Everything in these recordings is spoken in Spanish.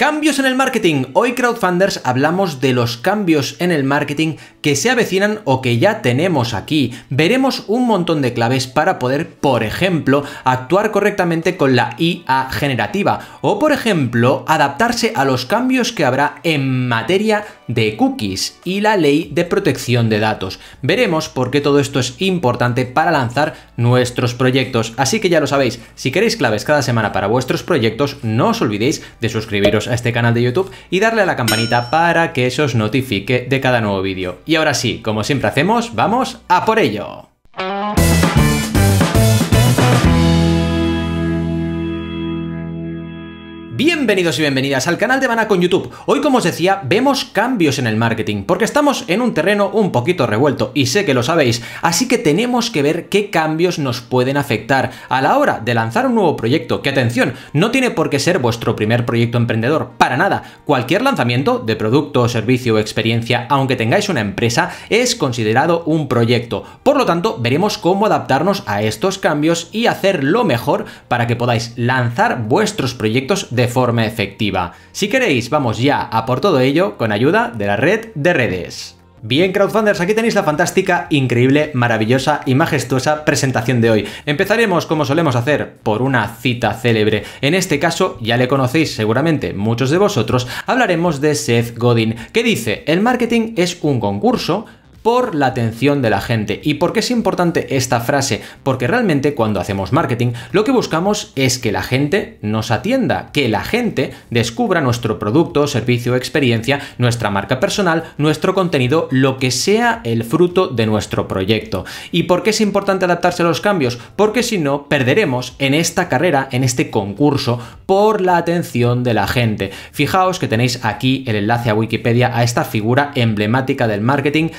Cambios en el marketing. Hoy crowdfunders hablamos de los cambios en el marketing que se avecinan o que ya tenemos aquí. Veremos un montón de claves para poder, por ejemplo, actuar correctamente con la IA generativa o, por ejemplo, adaptarse a los cambios que habrá en materia de cookies y la ley de protección de datos. Veremos por qué todo esto es importante para lanzar nuestros proyectos. Así que ya lo sabéis, si queréis claves cada semana para vuestros proyectos, no os olvidéis de suscribiros a este canal de YouTube y darle a la campanita para que eso os notifique de cada nuevo vídeo. Y ahora sí, como siempre hacemos, vamos a por ello. Bienvenidos y bienvenidas al canal de Bana con YouTube. Hoy, como os decía, vemos cambios en el marketing, porque estamos en un terreno un poquito revuelto, y sé que lo sabéis, así que tenemos que ver qué cambios nos pueden afectar a la hora de lanzar un nuevo proyecto, que atención, no tiene por qué ser vuestro primer proyecto emprendedor, para nada. Cualquier lanzamiento de producto, servicio o experiencia, aunque tengáis una empresa, es considerado un proyecto. Por lo tanto, veremos cómo adaptarnos a estos cambios y hacer lo mejor para que podáis lanzar vuestros proyectos de forma efectiva. Si queréis, vamos ya a por todo ello con ayuda de la red de redes. Bien, crowdfunders, aquí tenéis la fantástica, increíble, maravillosa y majestuosa presentación de hoy. Empezaremos, como solemos hacer, por una cita célebre. En este caso, ya le conocéis seguramente muchos de vosotros, hablaremos de Seth Godin, que dice, el marketing es un concurso por la atención de la gente. ¿Y por qué es importante esta frase? Porque realmente cuando hacemos marketing lo que buscamos es que la gente nos atienda, que la gente descubra nuestro producto, servicio, experiencia, nuestra marca personal, nuestro contenido, lo que sea el fruto de nuestro proyecto. ¿Y por qué es importante adaptarse a los cambios? Porque si no, perderemos en esta carrera, en este concurso, por la atención de la gente. Fijaos que tenéis aquí el enlace a Wikipedia a esta figura emblemática del marketing.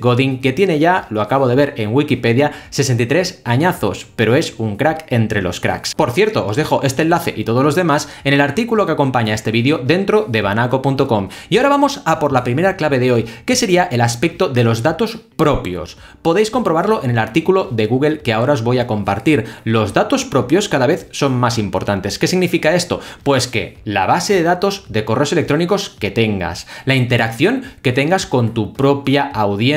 Godin, que tiene ya, lo acabo de ver en Wikipedia, 63 añazos, pero es un crack entre los cracks. Por cierto, os dejo este enlace y todos los demás en el artículo que acompaña este vídeo dentro de banaco.com. Y ahora vamos a por la primera clave de hoy, que sería el aspecto de los datos propios. Podéis comprobarlo en el artículo de Google que ahora os voy a compartir. Los datos propios cada vez son más importantes. ¿Qué significa esto? Pues que la base de datos de correos electrónicos que tengas, la interacción que tengas con tu propia audiencia,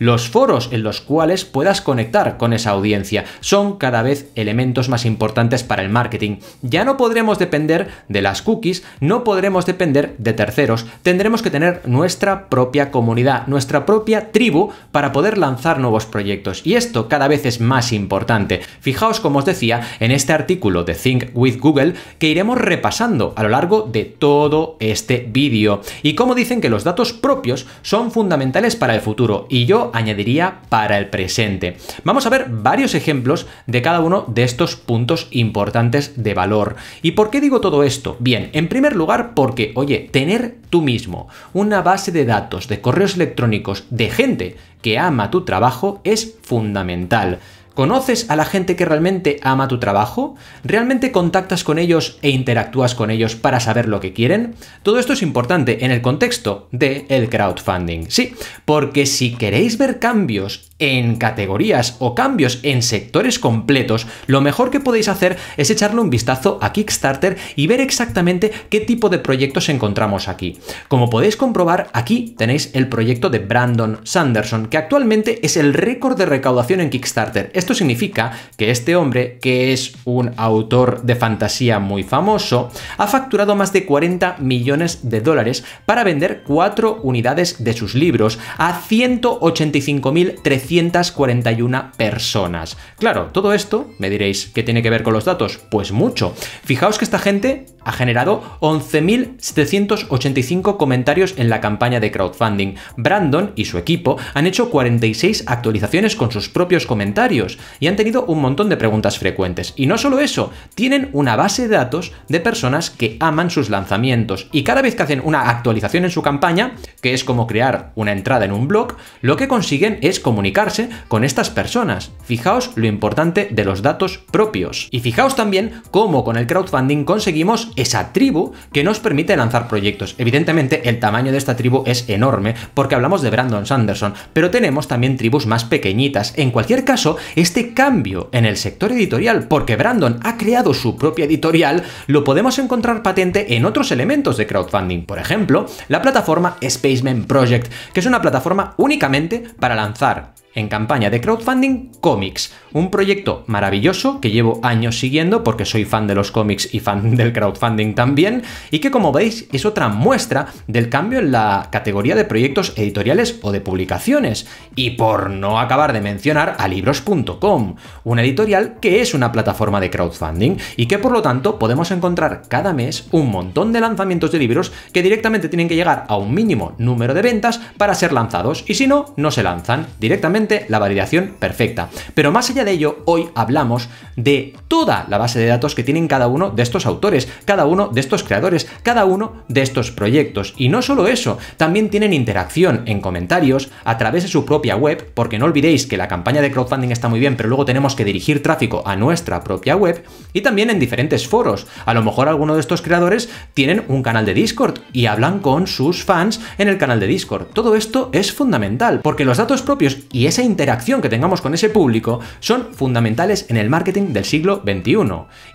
los foros en los cuales puedas conectar con esa audiencia, son cada vez elementos más importantes para el marketing. Ya no podremos depender de las cookies, no podremos depender de terceros, tendremos que tener nuestra propia comunidad, nuestra propia tribu para poder lanzar nuevos proyectos. Y esto cada vez es más importante. Fijaos, como os decía, en este artículo de Think with Google que iremos repasando a lo largo de todo este vídeo y como dicen que los datos propios son fundamentales para el futuro y yo añadiría para el presente. Vamos a ver varios ejemplos de cada uno de estos puntos importantes de valor. ¿Y por qué digo todo esto? Bien, en primer lugar porque, oye, tener tú mismo una base de datos, de correos electrónicos, de gente que ama tu trabajo es fundamental. ¿Conoces a la gente que realmente ama tu trabajo? ¿Realmente contactas con ellos e interactúas con ellos para saber lo que quieren? Todo esto es importante en el contexto del el crowdfunding. Sí, porque si queréis ver cambios en categorías o cambios en sectores completos, lo mejor que podéis hacer es echarle un vistazo a Kickstarter y ver exactamente qué tipo de proyectos encontramos aquí. Como podéis comprobar, aquí tenéis el proyecto de Brandon Sanderson, que actualmente es el récord de recaudación en Kickstarter. Este esto significa que este hombre, que es un autor de fantasía muy famoso, ha facturado más de 40 millones de dólares para vender 4 unidades de sus libros a 185.341 personas. Claro, todo esto, me diréis, ¿qué tiene que ver con los datos? Pues mucho. Fijaos que esta gente ha generado 11.785 comentarios en la campaña de crowdfunding. Brandon y su equipo han hecho 46 actualizaciones con sus propios comentarios y han tenido un montón de preguntas frecuentes. Y no solo eso, tienen una base de datos de personas que aman sus lanzamientos y cada vez que hacen una actualización en su campaña, que es como crear una entrada en un blog, lo que consiguen es comunicarse con estas personas. Fijaos lo importante de los datos propios. Y fijaos también cómo con el crowdfunding conseguimos esa tribu que nos permite lanzar proyectos. Evidentemente el tamaño de esta tribu es enorme porque hablamos de Brandon Sanderson, pero tenemos también tribus más pequeñitas. En cualquier caso, este cambio en el sector editorial, porque Brandon ha creado su propia editorial, lo podemos encontrar patente en otros elementos de crowdfunding. Por ejemplo, la plataforma Spaceman Project, que es una plataforma únicamente para lanzar en campaña de crowdfunding cómics, un proyecto maravilloso que llevo años siguiendo porque soy fan de los cómics y fan del crowdfunding también, y que como veis es otra muestra del cambio en la categoría de proyectos editoriales o de publicaciones, y por no acabar de mencionar a libros.com, una editorial que es una plataforma de crowdfunding y que por lo tanto podemos encontrar cada mes un montón de lanzamientos de libros que directamente tienen que llegar a un mínimo número de ventas para ser lanzados, y si no, no se lanzan directamente la validación perfecta. Pero más allá de ello, hoy hablamos de toda la base de datos que tienen cada uno de estos autores, cada uno de estos creadores, cada uno de estos proyectos. Y no solo eso, también tienen interacción en comentarios a través de su propia web, porque no olvidéis que la campaña de crowdfunding está muy bien, pero luego tenemos que dirigir tráfico a nuestra propia web y también en diferentes foros. A lo mejor alguno de estos creadores tienen un canal de Discord y hablan con sus fans en el canal de Discord. Todo esto es fundamental, porque los datos propios y esa interacción que tengamos con ese público son fundamentales en el marketing del siglo XXI.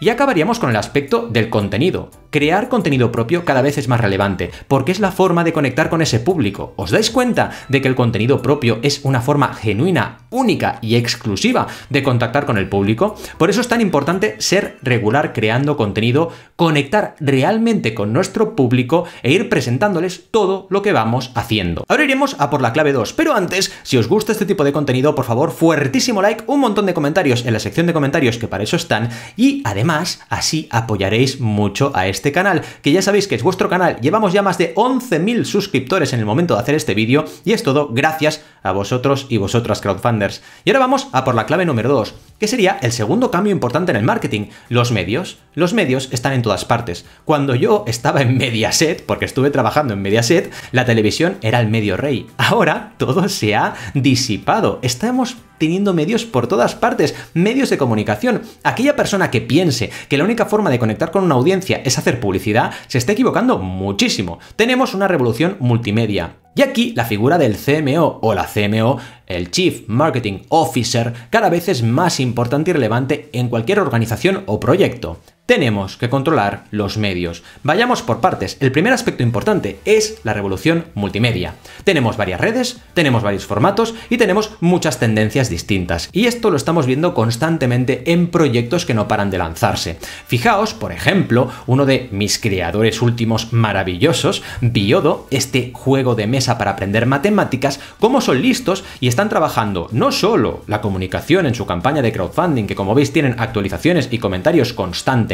Y acabaríamos con el aspecto del contenido crear contenido propio cada vez es más relevante, porque es la forma de conectar con ese público. ¿Os dais cuenta de que el contenido propio es una forma genuina, única y exclusiva de contactar con el público? Por eso es tan importante ser regular creando contenido, conectar realmente con nuestro público e ir presentándoles todo lo que vamos haciendo. Ahora iremos a por la clave 2, pero antes, si os gusta este tipo de contenido, por favor, fuertísimo like, un montón de comentarios en la sección de comentarios que para eso están y además así apoyaréis mucho a este este canal, que ya sabéis que es vuestro canal. Llevamos ya más de 11.000 suscriptores en el momento de hacer este vídeo y es todo gracias a vosotros y vosotras crowdfunders. Y ahora vamos a por la clave número 2, que sería el segundo cambio importante en el marketing, los medios. Los medios están en todas partes. Cuando yo estaba en Mediaset, porque estuve trabajando en Mediaset, la televisión era el medio rey. Ahora todo se ha disipado. Estamos teniendo medios por todas partes, medios de comunicación. Aquella persona que piense que la única forma de conectar con una audiencia es hacer publicidad, se está equivocando muchísimo. Tenemos una revolución multimedia. Y aquí la figura del CMO o la CMO, el Chief Marketing Officer, cada vez es más importante y relevante en cualquier organización o proyecto. Tenemos que controlar los medios. Vayamos por partes. El primer aspecto importante es la revolución multimedia. Tenemos varias redes, tenemos varios formatos y tenemos muchas tendencias distintas. Y esto lo estamos viendo constantemente en proyectos que no paran de lanzarse. Fijaos, por ejemplo, uno de mis creadores últimos maravillosos, Biodo, este juego de mesa para aprender matemáticas, cómo son listos y están trabajando no solo la comunicación en su campaña de crowdfunding, que como veis tienen actualizaciones y comentarios constantes,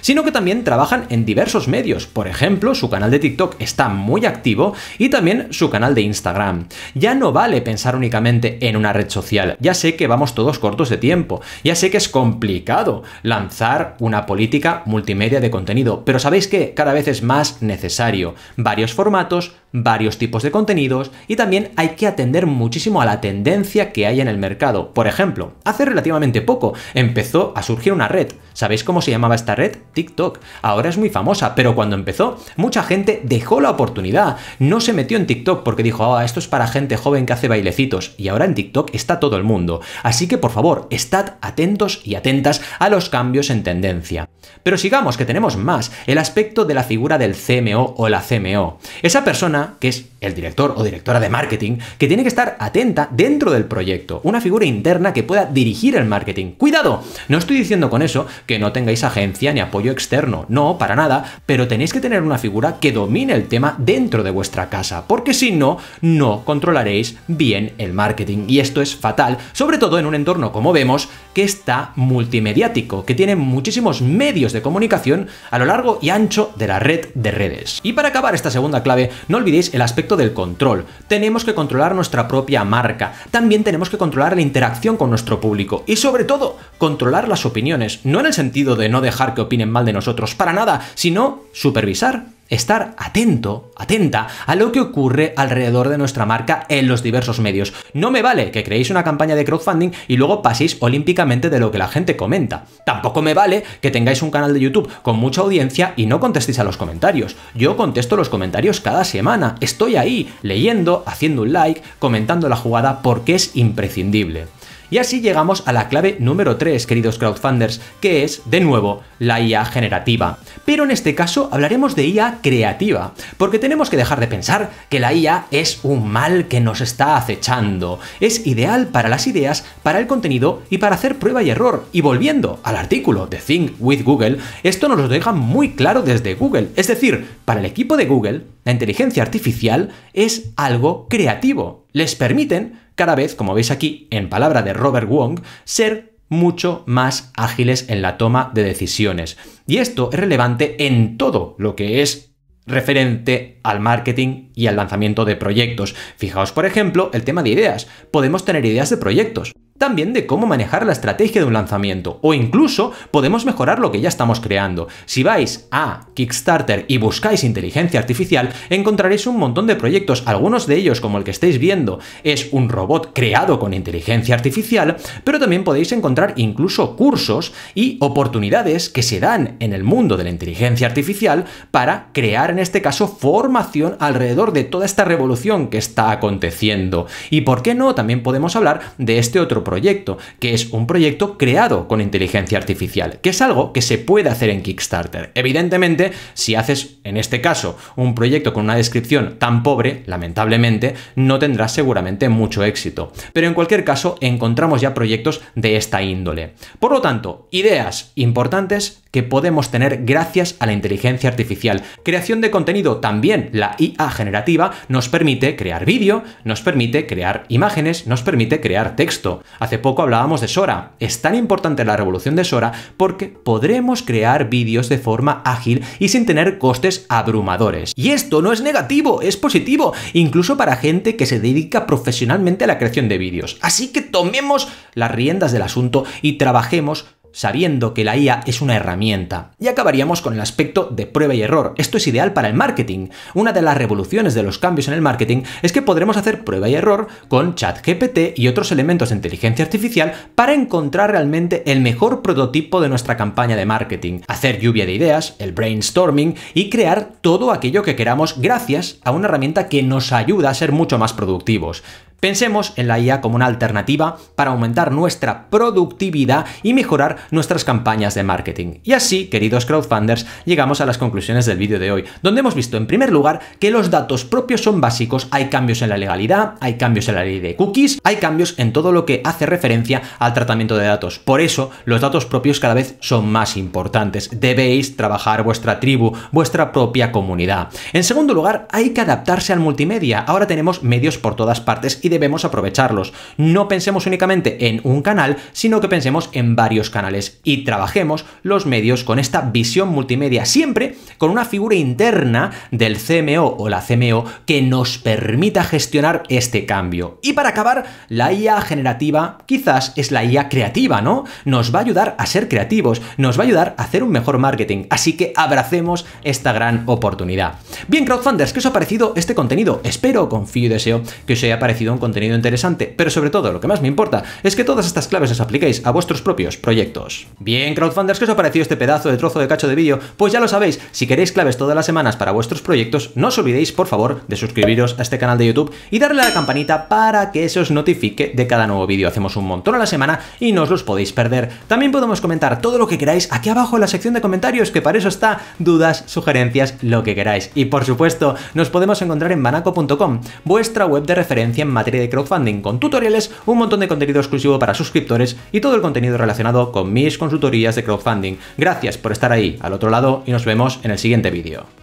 sino que también trabajan en diversos medios. Por ejemplo, su canal de TikTok está muy activo y también su canal de Instagram. Ya no vale pensar únicamente en una red social. Ya sé que vamos todos cortos de tiempo. Ya sé que es complicado lanzar una política multimedia de contenido, pero ¿sabéis que Cada vez es más necesario. Varios formatos, varios tipos de contenidos y también hay que atender muchísimo a la tendencia que hay en el mercado. Por ejemplo, hace relativamente poco empezó a surgir una red. ¿Sabéis cómo se llamaba esta red? TikTok. Ahora es muy famosa, pero cuando empezó, mucha gente dejó la oportunidad. No se metió en TikTok porque dijo, ah, esto es para gente joven que hace bailecitos. Y ahora en TikTok está todo el mundo. Así que por favor, estad atentos y atentas a los cambios en tendencia. Pero sigamos, que tenemos más, el aspecto de la figura del CMO o la CMO. Esa persona que es el director o directora de marketing, que tiene que estar atenta dentro del proyecto, una figura interna que pueda dirigir el marketing. Cuidado, no estoy diciendo con eso que no tengáis agencia ni apoyo externo, no, para nada, pero tenéis que tener una figura que domine el tema dentro de vuestra casa, porque si no, no controlaréis bien el marketing. Y esto es fatal, sobre todo en un entorno como vemos, que está multimediático, que tiene muchísimos medios de comunicación a lo largo y ancho de la red de redes. Y para acabar esta segunda clave, no olvidéis el aspecto del control. Tenemos que controlar nuestra propia marca, también tenemos que controlar la interacción con nuestro público y sobre todo controlar las opiniones, no en el sentido de no dejar que opinen mal de nosotros, para nada, sino supervisar estar atento, atenta a lo que ocurre alrededor de nuestra marca en los diversos medios. No me vale que creéis una campaña de crowdfunding y luego paséis olímpicamente de lo que la gente comenta. Tampoco me vale que tengáis un canal de YouTube con mucha audiencia y no contestéis a los comentarios. Yo contesto los comentarios cada semana, estoy ahí, leyendo, haciendo un like, comentando la jugada porque es imprescindible. Y así llegamos a la clave número 3, queridos crowdfunders, que es, de nuevo, la IA generativa. Pero en este caso hablaremos de IA creativa, porque tenemos que dejar de pensar que la IA es un mal que nos está acechando. Es ideal para las ideas, para el contenido y para hacer prueba y error. Y volviendo al artículo de Think with Google, esto nos lo deja muy claro desde Google. Es decir, para el equipo de Google, la inteligencia artificial es algo creativo les permiten, cada vez, como veis aquí, en palabra de Robert Wong, ser mucho más ágiles en la toma de decisiones. Y esto es relevante en todo lo que es referente al marketing y al lanzamiento de proyectos. Fijaos, por ejemplo, el tema de ideas. Podemos tener ideas de proyectos también de cómo manejar la estrategia de un lanzamiento o incluso podemos mejorar lo que ya estamos creando. Si vais a Kickstarter y buscáis inteligencia artificial, encontraréis un montón de proyectos, algunos de ellos como el que estáis viendo es un robot creado con inteligencia artificial, pero también podéis encontrar incluso cursos y oportunidades que se dan en el mundo de la inteligencia artificial para crear en este caso formación alrededor de toda esta revolución que está aconteciendo. Y por qué no, también podemos hablar de este otro proyecto, que es un proyecto creado con inteligencia artificial, que es algo que se puede hacer en Kickstarter. Evidentemente, si haces, en este caso, un proyecto con una descripción tan pobre, lamentablemente, no tendrás seguramente mucho éxito. Pero en cualquier caso, encontramos ya proyectos de esta índole. Por lo tanto, ideas importantes que podemos tener gracias a la inteligencia artificial. Creación de contenido también, la IA generativa, nos permite crear vídeo, nos permite crear imágenes, nos permite crear texto. Hace poco hablábamos de Sora. Es tan importante la revolución de Sora porque podremos crear vídeos de forma ágil y sin tener costes abrumadores. Y esto no es negativo, es positivo, incluso para gente que se dedica profesionalmente a la creación de vídeos. Así que tomemos las riendas del asunto y trabajemos sabiendo que la IA es una herramienta. Y acabaríamos con el aspecto de prueba y error. Esto es ideal para el marketing. Una de las revoluciones de los cambios en el marketing es que podremos hacer prueba y error con ChatGPT y otros elementos de inteligencia artificial para encontrar realmente el mejor prototipo de nuestra campaña de marketing, hacer lluvia de ideas, el brainstorming y crear todo aquello que queramos gracias a una herramienta que nos ayuda a ser mucho más productivos. Pensemos en la IA como una alternativa para aumentar nuestra productividad y mejorar nuestras campañas de marketing. Y así, queridos crowdfunders, llegamos a las conclusiones del vídeo de hoy, donde hemos visto en primer lugar que los datos propios son básicos, hay cambios en la legalidad, hay cambios en la ley de cookies, hay cambios en todo lo que hace referencia al tratamiento de datos. Por eso, los datos propios cada vez son más importantes. Debéis trabajar vuestra tribu, vuestra propia comunidad. En segundo lugar, hay que adaptarse al multimedia. Ahora tenemos medios por todas partes y debemos aprovecharlos. No pensemos únicamente en un canal, sino que pensemos en varios canales y trabajemos los medios con esta visión multimedia, siempre con una figura interna del CMO o la CMO que nos permita gestionar este cambio. Y para acabar, la IA generativa quizás es la IA creativa, ¿no? Nos va a ayudar a ser creativos, nos va a ayudar a hacer un mejor marketing, así que abracemos esta gran oportunidad. Bien, crowdfunders, ¿qué os ha parecido este contenido? Espero, confío y deseo que os haya parecido un contenido interesante, pero sobre todo lo que más me importa es que todas estas claves las apliquéis a vuestros propios proyectos. Bien, crowdfunders, ¿qué os ha parecido este pedazo de trozo de cacho de vídeo? Pues ya lo sabéis, si queréis claves todas las semanas para vuestros proyectos, no os olvidéis, por favor, de suscribiros a este canal de YouTube y darle a la campanita para que se os notifique de cada nuevo vídeo. Hacemos un montón a la semana y no os los podéis perder. También podemos comentar todo lo que queráis aquí abajo en la sección de comentarios, que para eso está dudas, sugerencias, lo que queráis. Y por supuesto, nos podemos encontrar en banaco.com, vuestra web de referencia en materia de crowdfunding con tutoriales, un montón de contenido exclusivo para suscriptores y todo el contenido relacionado con mis consultorías de crowdfunding. Gracias por estar ahí al otro lado y nos vemos en el siguiente vídeo.